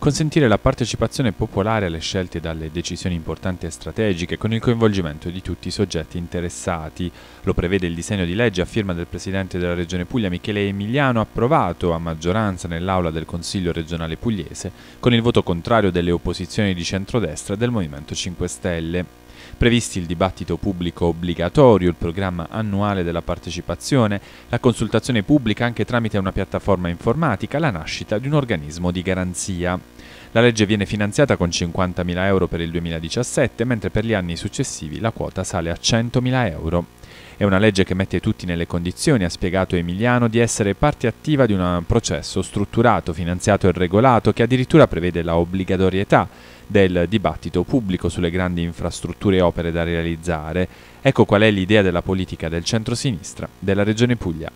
consentire la partecipazione popolare alle scelte e alle decisioni importanti e strategiche con il coinvolgimento di tutti i soggetti interessati. Lo prevede il disegno di legge a firma del Presidente della Regione Puglia Michele Emiliano approvato a maggioranza nell'aula del Consiglio regionale pugliese con il voto contrario delle opposizioni di centrodestra e del Movimento 5 Stelle previsti il dibattito pubblico obbligatorio, il programma annuale della partecipazione, la consultazione pubblica anche tramite una piattaforma informatica, la nascita di un organismo di garanzia. La legge viene finanziata con 50.000 euro per il 2017, mentre per gli anni successivi la quota sale a 100.000 euro. È una legge che mette tutti nelle condizioni, ha spiegato Emiliano, di essere parte attiva di un eh, processo strutturato, finanziato e regolato che addirittura prevede la obbligatorietà del dibattito pubblico sulle grandi infrastrutture e opere da realizzare. Ecco qual è l'idea della politica del centro-sinistra della Regione Puglia.